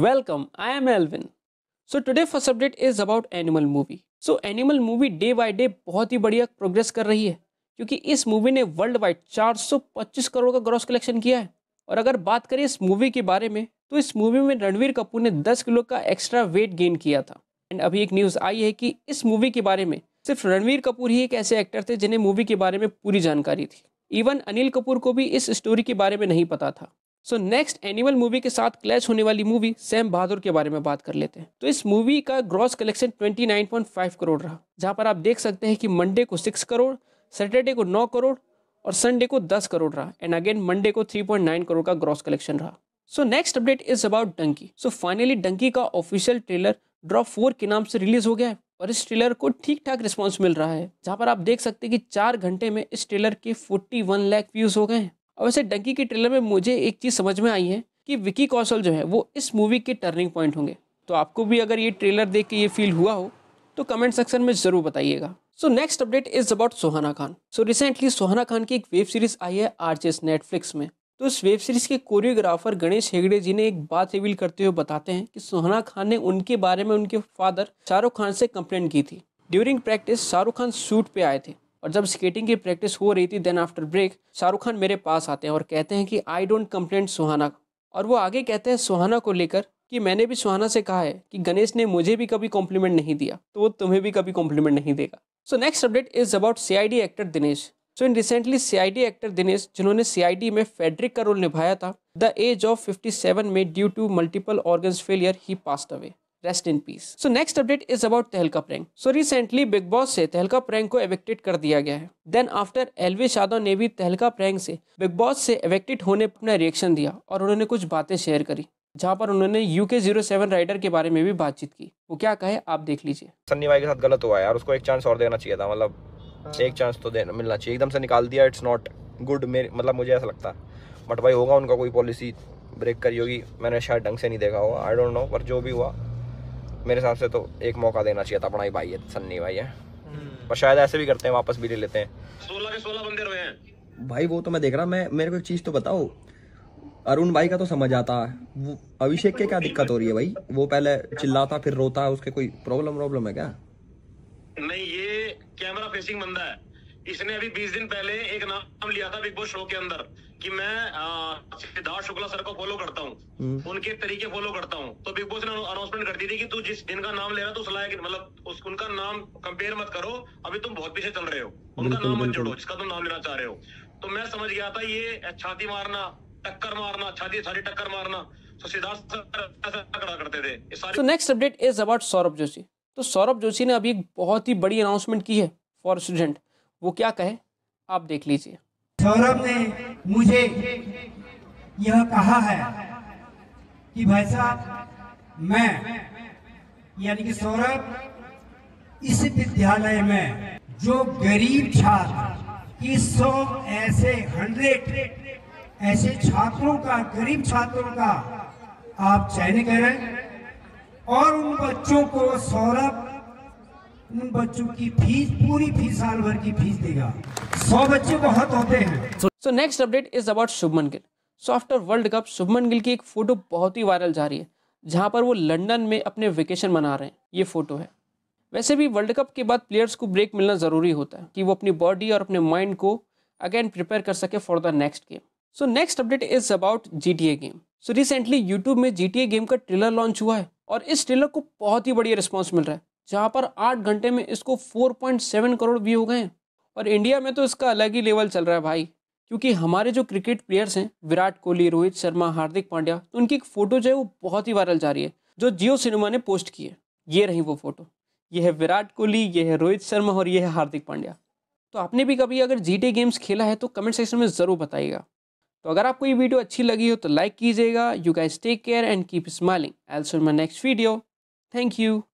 Welcome I am Elvin so today first update is about Animal movie so Animal movie day by day बहुत ही बढ़िया progress कर रही है क्योंकि इस मूवी ने वर्ल्ड वाइड 425 करोड़ का ग्रॉस कलेक्शन किया है और अगर बात करें इस मूवी के बारे में तो इस मूवी में रणवीर कपूर ने दस किलो का एक्स्ट्रा वेट गेन किया था एंड अभी एक न्यूज़ आई है कि इस मूवी के बारे में सिर्फ रणवीर कपूर ही एक ऐसे एक्टर थे जिन्हें मूवी के बारे में पूरी जानकारी थी इवन अनिल कपूर को भी इस स्टोरी के बारे में नहीं पता था सो नेक्स्ट एनिमल मूवी के साथ क्लैश होने वाली मूवी सैम बहादुर के बारे में बात कर लेते हैं तो इस मूवी का ग्रॉस कलेक्शन 29.5 करोड़ रहा जहां पर आप देख सकते हैं कि मंडे को 6 करोड़ सैटरडे को 9 करोड़ और संडे को 10 करोड़ रहा एंड अगेन मंडे को 3.9 करोड़ का ग्रॉस कलेक्शन रहा so next update is about Dunki so finally Dunki का ऑफिशियल ट्रेलर ड्रॉ फोर के नाम से रिलीज हो गया है और इस ट्रेलर को ठीक ठाक रिस्पॉन्स मिल रहा है जहाँ पर आप देख सकते हैं कि चार घंटे में इस ट्रेलर के वन लैक व्यूज हो गए हैं और वैसे डंकी के ट्रेलर में मुझे एक चीज़ समझ में आई है कि विकी कौशल जो है वो इस मूवी के टर्निंग पॉइंट होंगे तो आपको भी अगर ये ट्रेलर देख के ये फील हुआ हो तो कमेंट सेक्शन में ज़रूर बताइएगा so next update is about Suhana Khan so recently Suhana Khan की एक वेब सीरीज आई है आर्चेस नेटफ्लिक्स में तो उस वेब सीरीज के कोरियोग्राफर गणेश हेगड़े जी ने एक बात रिवील करते हुए बताते हैं कि सोहाना खान ने उनके बारे में उनके फादर शाहरुख खान से कंप्लेंट की थी during practice Shahrukh Khan shoot पे आए थे और जब स्केटिंग की प्रैक्टिस हो रही थी then after break Shahrukh Khan मेरे पास आते हैं और कहते हैं कि आई डोंट कंप्लेंट सुहाना और वो आगे कहते हैं सुहाना को लेकर कि मैंने भी सुहाना से कहा है कि गणेश ने मुझे भी कभी कॉम्प्लीमेंट नहीं दिया तो वो तुम्हें भी कभी कॉम्प्लीमेंट नहीं देगा so next update is about C actor Dinesh so in recently C actor Dinesh जिन्होंने सी में फेडरिक का रोल निभाया था द एज ऑफ 57 में due to multiple organs failure he passed away rest in peace so next update is about Tehelka prank so recently Bigg Boss से Tehelka prank को एवेक्टेड कर दिया गया है देन आफ्टर एलविश यादव ने भी तहलका प्रैंक से बिग बॉस से एवेक्टेड होने पर अपना रिएक्शन दिया और उन्होंने कुछ बातें शेयर करी जहाँ पर उन्होंने यूके जीरो सेवन राइडर के बारे में भी बातचीत की वो क्या कहे आप देख लीजिए सन्नी भाई के साथ गलत हुआ यार उसको एक चांस और देना चाहिए था मतलब हाँ। एक चांस तो देना मिलना चाहिए एकदम से निकाल दिया इट्स नॉट गुड मेरे मतलब मुझे ऐसा लगता बट भाई होगा उनका कोई पॉलिसी ब्रेक करी होगी मैंने शायद ढंग से नहीं देखा होगा आई डोंट नो पर जो भी हुआ मेरे हिसाब से तो एक मौका देना चाहिए था अपना ही भाई है सन्नी भाई है हम्म। पर शायद ऐसे भी करते हैं वापस भी ले लेते हैं सोलह के सोलह बंदे रहे हैं भाई वो तो मैं देख रहा मैं मेरे को एक चीज़ तो बताओ अरुण भाई का तो समझ आता है वो अभिषेक के क्या दिक्कत हो रही है भाई वो पहले चिल्लाता फिर रोता है उसके कोई प्रॉब्लम प्रॉब्लम है क्या नहीं ये कैमरा फेसिंग बंदा है इसने अभी बीस दिन पहले एक नाम लिया था बिग बॉस शो के अंदर कि मैं सिद्धार्थ शुक्ला सर को फॉलो करता हूँ हम्म। उनके तरीके फॉलो करता हूँ तो बिग बॉस ने अनाउंसमेंट कर दी थी कि तू जिस दिन का नाम ले रहा तो सलाह मतलब उस, उनका नाम कंपेयर मत करो अभी तुम बहुत पीछे चल रहे हो उनका नाम मत जोड़ो जिसका तुम नाम लेना चाह रहे हो तो मैं समझ गया था ये छाती मारना टक्कर मारना छाती छाती टक्कर मारना तो सिद्धार्थ सर खड़ा करते थे next update is about Saurabh Joshi तो सौरभ जोशी ने अभी एक बहुत ही बड़ी अनाउंसमेंट की है फॉर स्टूडेंट वो क्या कहे आप देख लीजिए सौरभ ने मुझे यह कहा है कि भाई साहब मैं यानी कि सौरभ इस विद्यालय में जो गरीब छात्र की सौ ऐसे हंड्रेड ऐसे छात्रों का गरीब छात्रों का आप चयन करें और उन बच्चों को सौरभ उन बच्चों की फीस पूरी फीस साल भर की फीस देगा सौ बच्चे बहुत होते हैं so next update is about Shubman Gill so after world cup Shubman Gill की एक फोटो बहुत ही वायरल जा रही है जहां पर वो लंदन में अपने वेकेशन मना रहे हैं ये फोटो है वैसे भी वर्ल्ड कप के बाद प्लेयर्स को ब्रेक मिलना ज़रूरी होता है कि वो अपनी बॉडी और अपने माइंड को अगेन प्रिपेयर कर सके for the next game so next update is about G game so recently YouTube में जी गेम का ट्रेलर लॉन्च हुआ है और इस ट्रेलर को बहुत ही बढ़िया रिस्पॉन्स मिल रहा है जहाँ पर आठ घंटे में इसको 4.7 करोड़ व्यू हो गए और इंडिया में तो इसका अलग ही लेवल चल रहा है भाई क्योंकि हमारे जो क्रिकेट प्लेयर्स हैं विराट कोहली रोहित शर्मा हार्दिक पांड्या तो उनकी एक फ़ोटो जो है वो बहुत ही वायरल जा रही है जो जियो सिनेमा ने पोस्ट की है ये रही वो फ़ोटो ये है विराट कोहली ये है रोहित शर्मा और ये है हार्दिक पांड्या तो आपने भी कभी अगर जी गेम्स खेला है तो कमेंट सेक्शन में ज़रूर बताइएगा तो अगर आपको ये वीडियो अच्छी लगी हो तो लाइक कीजिएगा you guys take care and keep smiling also in my next video thank you